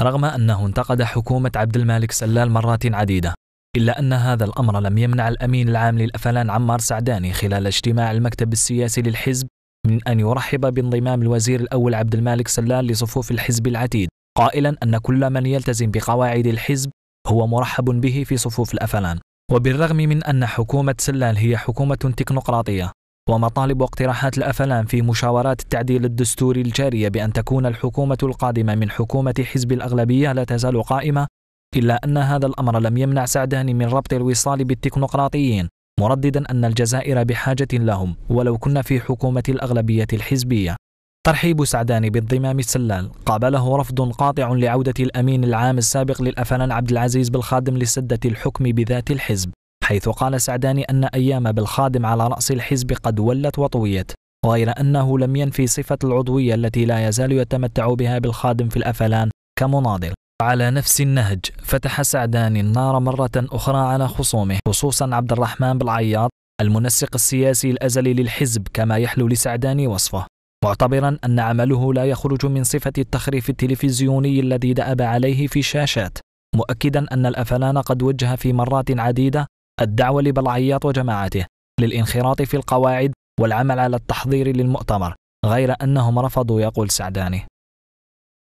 رغم أنه انتقد حكومة عبد المالك سلال مرات عديدة إلا أن هذا الأمر لم يمنع الأمين العام للأفلان عمار سعداني خلال اجتماع المكتب السياسي للحزب من أن يرحب بانضمام الوزير الأول عبد المالك سلال لصفوف الحزب العتيد قائلا أن كل من يلتزم بقواعد الحزب هو مرحب به في صفوف الأفلان وبالرغم من أن حكومة سلال هي حكومة تكنوقراطية ومطالب واقتراحات الأفلام في مشاورات التعديل الدستوري الجارية بأن تكون الحكومة القادمة من حكومة حزب الأغلبية لا تزال قائمة إلا أن هذا الأمر لم يمنع سعداني من ربط الوصال بالتكنقراطيين مرددا أن الجزائر بحاجة لهم ولو كنا في حكومة الأغلبية الحزبية ترحيب سعدان بالضمام السلال قابله رفض قاطع لعودة الأمين العام السابق للأفنان عبد العزيز بالخادم لسدة الحكم بذات الحزب حيث قال سعدان أن أيام بالخادم على رأس الحزب قد ولت وطويت غير أنه لم ينفي صفة العضوية التي لا يزال يتمتع بها بالخادم في الأفلان كمناضل على نفس النهج فتح سعدان النار مرة أخرى على خصومه خصوصا عبد الرحمن بالعياط المنسق السياسي الأزلي للحزب كما يحلو لسعدان وصفه معتبرا أن عمله لا يخرج من صفة التخريف التلفزيوني الذي دأب عليه في الشاشات مؤكدا أن الأفلان قد وجه في مرات عديدة الدعوة لبلعياط وجماعته للانخراط في القواعد والعمل على التحضير للمؤتمر غير أنهم رفضوا يقول سعداني